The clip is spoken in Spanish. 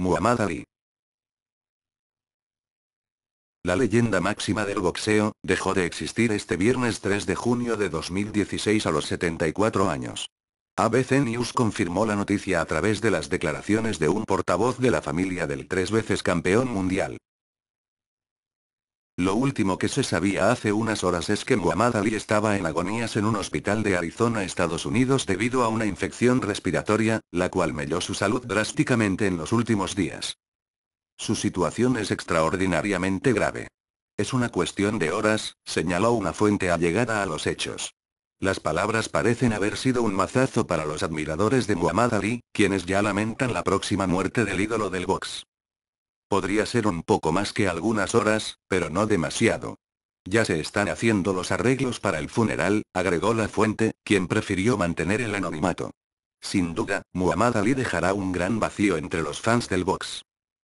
Muhammad Ali. La leyenda máxima del boxeo, dejó de existir este viernes 3 de junio de 2016 a los 74 años. ABC News confirmó la noticia a través de las declaraciones de un portavoz de la familia del tres veces campeón mundial. Lo último que se sabía hace unas horas es que Muhammad Ali estaba en agonías en un hospital de Arizona, Estados Unidos debido a una infección respiratoria, la cual melló su salud drásticamente en los últimos días. Su situación es extraordinariamente grave. Es una cuestión de horas, señaló una fuente allegada a los hechos. Las palabras parecen haber sido un mazazo para los admiradores de Muhammad Ali, quienes ya lamentan la próxima muerte del ídolo del box. Podría ser un poco más que algunas horas, pero no demasiado. Ya se están haciendo los arreglos para el funeral, agregó la fuente, quien prefirió mantener el anonimato. Sin duda, Muhammad Ali dejará un gran vacío entre los fans del box.